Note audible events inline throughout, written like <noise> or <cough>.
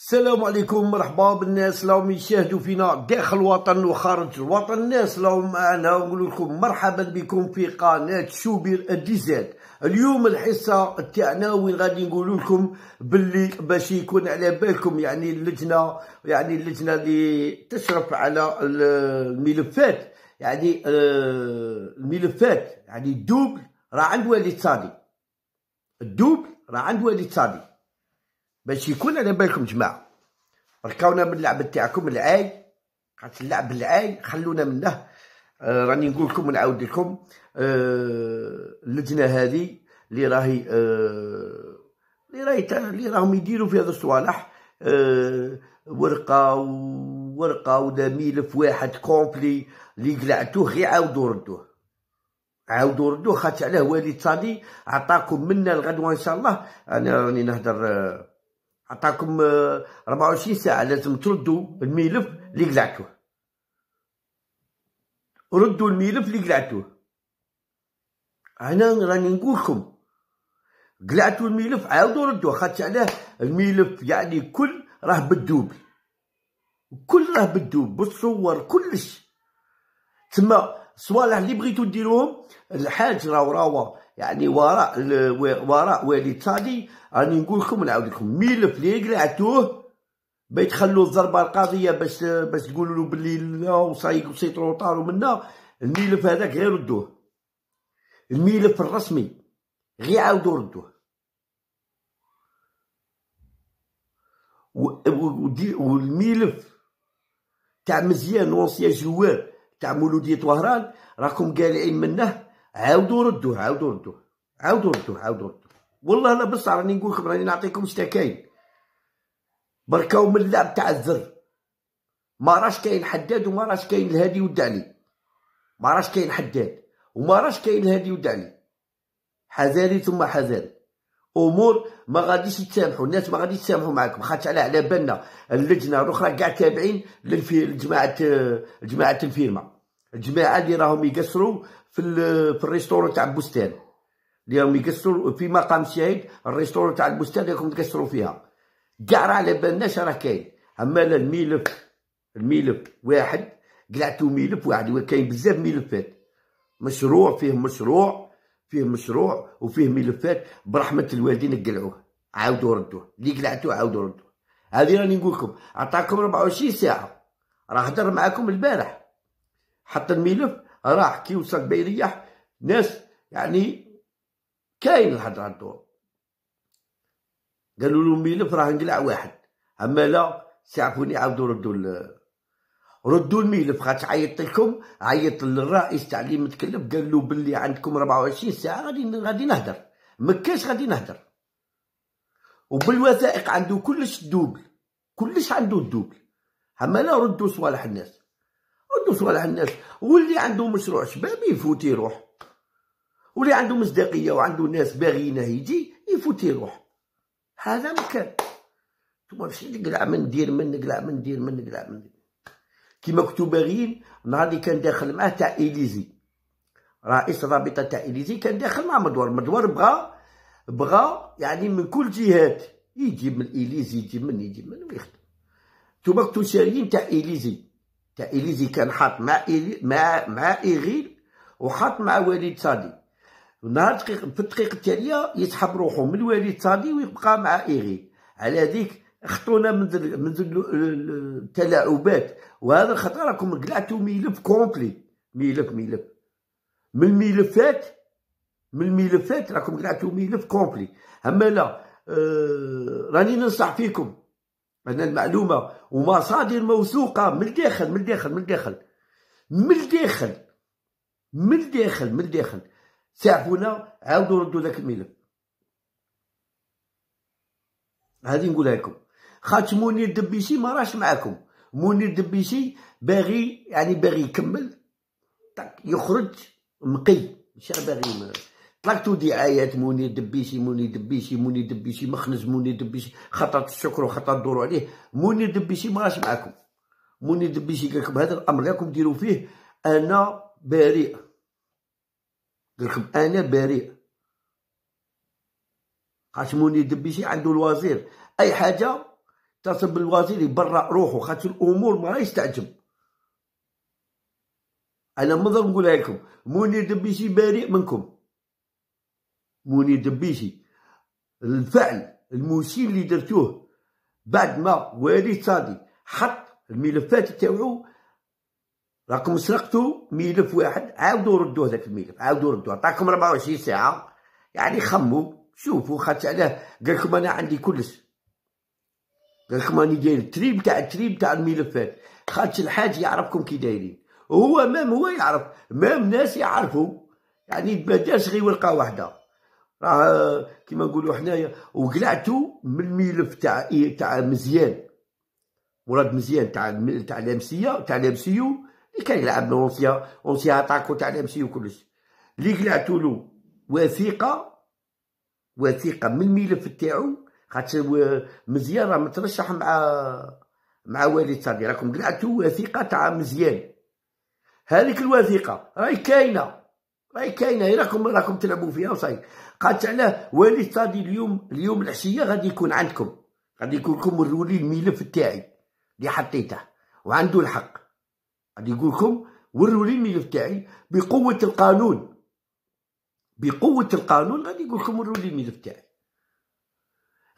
السلام عليكم مرحبا بالناس اللي راهم يشاهدوا فينا داخل الوطن وخارج الوطن الناس اللي راهم معنا ونقول لكم مرحبا بكم في قناه شوبير الديزاد اليوم الحصه تاعنا وين غادي نقول لكم باللي باش يكون على بالكم يعني اللجنه يعني اللجنه اللي تشرف على الملفات يعني آه، الملفات يعني الدوبل راه عند والد صادي الدوبل راه عند والد صادي باش يكون على بالكم جماعه ركاونا من اللعب تاعكم العاي قالت اللعب العاي خلونا منه آه، راني نقول لكم ونعاود لكم آه، اللجنه هذه اللي راهي آه، اللي راهي اللي راهم يديروا في هذا الصوالح ورقه ورقه ولا ملف واحد كومبلي اللي قلعتوه غير عاودوا ردوه عاودوا ردوه خاطر علاه وليد صادي عطاكم منا الغدوه ان شاء الله انا راني نهضر آه عطاكم 24 آه، ساعه لازم تردوا الملف اللي قلعتوه ردوا الملف اللي قلعتوه انا راني نقولكم قلعتو قلعتوا الملف عاودوا ردوه خاطش علاه الملف يعني كل راه بالدوبل كل راه بالدوبل بالصور كلش تما صوالح اللي بغيتو ديروهم الحاج راهو راهو يعني وراء وراء والي تصادي راني نقول لكم نعاود لكم ملف اللي قلعتوه بيتخلوا الضربه القاضيه باش باش تقولوا له باللي لا وصايق وسيطروا وطاروا منا الملف هذاك غير ردوه الملف الرسمي غير عاودوا ردوه والملف تاع مزيان لونسيان جوار تاع مولوديه وهران راكم قالعين منه عاودوا ردوه عاودوا ردوه عاودوا ردوه عاودوا ردوه والله انا بصح راني نقول لكم راني نعطيكم شتا كاين بركاو من اللعب تاع الزر ما راش كاين حداد وما راش كاين الهادي والدعلي ما راش كاين حداد وما راش كاين الهادي والدعلي حذاري ثم حذاري امور ما غاديش يتسامحوا الناس ما غاديش يتسامحوا معاكم خاطر على على بالنا اللجنه الاخرى كاع تابعين للجماعه جماعه الفيرما الجماعه اللي راهم يقصروا في في الريستورون تاع البستان اللي راهم يقصروا في مقام شهيد الريستورون تاع البستان اللي راكم تقصروا فيها كاع راه على بالناش راه كاين اما الملف الملف واحد قلعتو ملف واحد وكاين بزاف ملفات مشروع فيه مشروع فيه مشروع وفيه ملفات برحمه الوالدين قلعوه عاودوا ردوه اللي قلعتوه عاودوا ردوه هذه راني نقول لكم عطاكم 24 ساعه راه هضر معاكم البارح حتى الملف راح كي وصل بيريح ناس يعني كاين الهضره عندهم قالوا له الملف راه نقلع واحد اما لا سعفوني عاودوا ردوا ردوا الملف عيطت لكم عيطت للرئيس تاع اللي متكلف قال له باللي عندكم 24 ساعه غادي غادي نهدر ما كاش غادي نهدر وبالوثائق عنده كلش الدوبل كلش عنده الدوبل اما لا ردوا صوالح الناس ندوزو على الناس واللي عنده مشروع شباب يفوت يروح واللي عنده مصداقيه وعنده ناس باغيينه يجي يفوت يروح هذا مكان ثم فاش نقلع من ندير من نقلع من ندير من نقلع من كيما كنتو باغيين نهار اللي كان داخل معاه تاع اليزي رئيس الرابطه تاع اليزي كان داخل مع مدور مدور بغا بغا يعني من كل جهات يجيب من اليزي يجيب من يجيب من ويخدم نتوما كنتو شاريين تاع اليزي تاع اليزي كان حاط مع إيلي مع مع ايغيل وحاط مع وليد صادي نهار دقيق في الدقيقه التاليه يسحب روحو من وليد صادي ويبقى مع ايغيل على هذيك خطونا من دل من دل التلاعبات وهذا الخطا راكم قلعتو ملف كومبلي ملف ملف من الملفات من الملفات راكم قلعتو ملف كومبلي اما لا آه راني ننصح فيكم أنا المعلومة ومصادر موثوقة من الداخل من الداخل من الداخل من الداخل من الداخل من الداخل ساعفونا عاودوا ردوا ذاك الملف هذه نقولها لكم خاطش منير دبيسي ما راش معاكم منير دبيسي باغي يعني باغي يكمل يخرج نقي ماشي باغي طلقتو دعايات موني دبيسي موني دبيسي موني دبيسي مخنز موني دبيسي خطر الشكر وخطر الدور عليه موني دبيسي مغاش معاكم موني دبيسي قالكم هذا الامر راكم ديروا فيه انا بريء قالكم انا بريء خاطش موني دبيسي عنده الوزير اي حاجه تصب بالوزير يبرع روحو خاطش الامور ما راهيش تعجب انا مضى نقولها لكم موني دبيسي بريء منكم منير دبيشي الفعل المثير اللي درتوه بعد ما وليد صادي حط الملفات تاوعو راكم سرقتوا ملف واحد عاودوا ردو هذاك الملف عاودوا ردو عطاكم 24 ساعه يعني خموا شوفوا خاطش علاه قال لكم انا عندي كلش قال لكم راني داير التريب تاع التريب تاع الملفات خاطش الحاج يعرفكم كي دايرين هو مام هو يعرف مام ناس يعرفوا يعني ما غير ورقه واحده راه كيما نقولوا حنايا وقلعتو من الملف تاع إيه تاع مزيان مراد مزيان تاع تاع لامسيه تاع لامسيو اللي كان يلعب بونسيا اونسيا اتاكو تاع لامسيو كلش اللي قلعتو له وثيقه وثيقه من الملف تاعو خاطر مزيان راه مترشح مع مع والي صدي راكم قلعتو وثيقه تاع مزيان هذيك الوثيقه راهي كاينه راهي كاينه راكم راكم تلعبوا فيها وصاي قالت علاه ولي صادي اليوم اليوم العشيه غادي يكون عندكم غادي يكون لكم الرولي الملف تاعي اللي حطيته وعنده الحق غادي يقول لكم ورولي الملف تاعي بقوه القانون بقوه القانون غادي يقول لكم ورولي الملف تاعي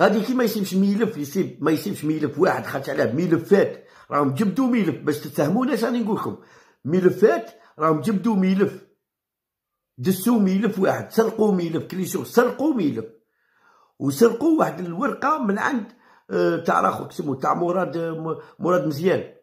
غادي كي ما يسيبش ملف يسيب ما يسيبش ملف واحد خاطر علاه ملفات راهم جبدوا ملف باش تفهمونا اش راني نقول لكم ملفات راهم جبدوا ملف دسو ميلف واحد سرقوا ميلف كليشو سرقوا ميلف وسرقوا واحد الورقه من عند آه، تاع راخوك سمو تاع مراد مراد مزيان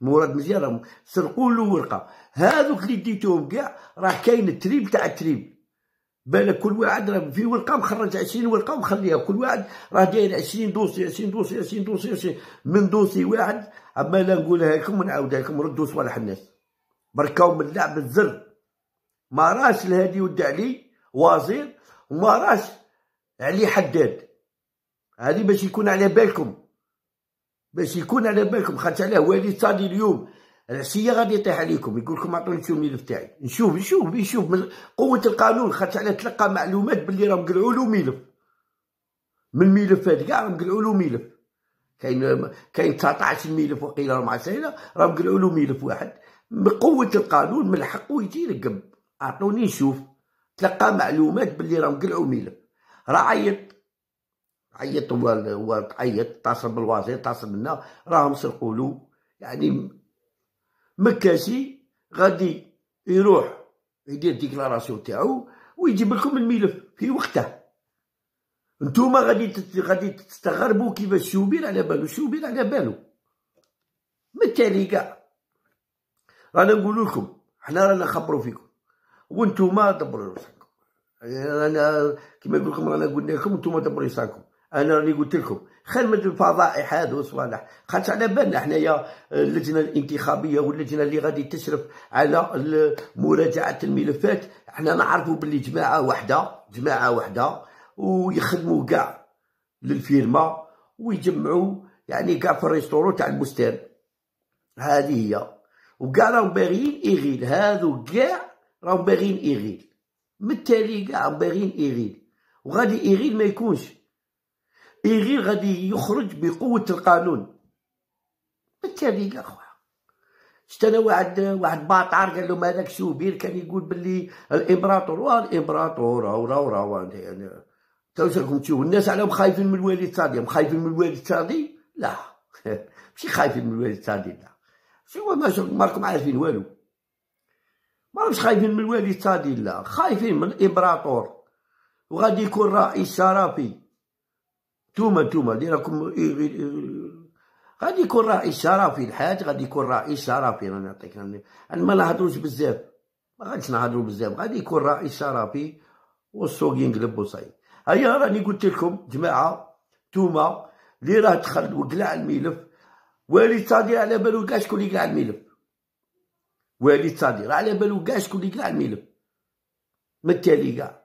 مراد مزيان راهم سرقوا له ورقه هذوك اللي ديتوهم كاع راه كاين التريب تاع التريب بالك كل واحد راه في ورقه مخرج 20 ورقه ومخليها كل واحد راه داير 20 دوسي 20 دوسي 20 دوسي 20 من دوسي واحد عمال نقولها لكم ونعاودها لكم ردوا صوالح الناس بركاو من لعب الزر ما راش الهادي ود علي وزير وما راش علي حداد هذه باش يكون على بالكم باش يكون على بالكم خاطر علاه والي صادي اليوم العشيه غادي يطيح عليكم يقول لكم عطوني نشوف الملف تاعي نشوف نشوف نشوف من قوه القانون خاطر علاه تلقى معلومات باللي راهم قلعوا له ملف من الملفات كاع راهم قلعوا له ملف كاين كاين 19 ملف وقيله 14 راهم قلعوا له ملف واحد بقوه القانون من حقه يجي يرقب اعطوني نشوف تلقى معلومات باللي راهم قلعوا ميله راه عيط عيط هو هو عيط اتصل بالوزير اتصل بنا راهم سرقولو يعني مكاسي غادي يروح يدير ديكلاراسيون تاعو ويجيب لكم الملف في وقته نتوما غادي غادي تستغربوا كيفاش شوبير على بالو شوبير على بالو متالي كاع انا نقول لكم حنا رانا نخبروا فيكم وانتم دبروا راسكم انا كما يقول لكم رانا قلنا لكم انتم دبروا راسكم انا راني قلت لكم خدمه الفضائح هادو صوالح خاطش على بالنا حنايا اللجنه الانتخابيه واللجنه اللي غادي تشرف على مراجعه الملفات حنا نعرفوا باللي جماعه واحده جماعه واحده ويخدموا كاع للفيرما ويجمعوا يعني كاع في الريستورو تاع البستان هذه هي وكاع راهم باغيين إغيل هادو كاع راهم باغيين إغيل بالتالي كاع باغيين إغيل وغادي إغيل ما يكونش إغيل غادي يخرج بقوة القانون بالتالي كاع خويا شتا انا واحد واحد باطار قال لهم هذاك شوبير كان يقول باللي الامبراطور واه الامبراطور راهو راهو راهو راكم تشوفوا الناس عليهم خايفين من الوالد صادي خايفين من الوالد صادي لا <laughs> ماشي خايفين من الوالد صادي لا شنو ما راكم عارفين والو ما مش خايفين من الوالي تادي لا خايفين من الامبراطور وغادي يكون رئيس شرفي نتوما نتوما اللي راكم غادي يكون رئيس شرفي الحاج غادي يكون رئيس شرفي راني نعطيك انا ما نهضروش بزاف ما غاديش نهضروا بزاف غادي يكون رئيس شرفي والسوق ينقلب وصاي هيا راني قلت لكم جماعه نتوما اللي راه دخل وقلع الملف وليد صادي على بالو كاع شكون اللي كاع الملف وليد صادي راه على بالو كاع شكون اللي كاع الملف ما كاع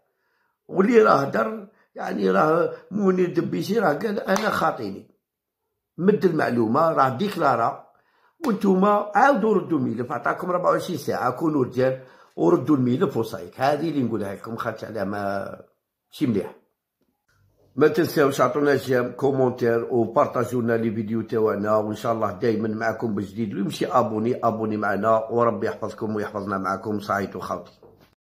واللي راه هدر يعني راه منير دبيسي راه قال انا خاطيني مد المعلومه راه ديكلارا وانتوما عاودوا ردوا الملف عطاكم 24 ساعه كونوا رجال وردوا الملف وصايك هذه اللي نقولها لكم خاطر على ما شي مليح ما تنساوش عطونا جيم كومونتير وبارطاجونا لي فيديو تاعنا وان شاء الله دائما معكم بجديد ويمشي ابوني ابوني معنا وربي يحفظكم ويحفظنا معكم صحيت وخاوتي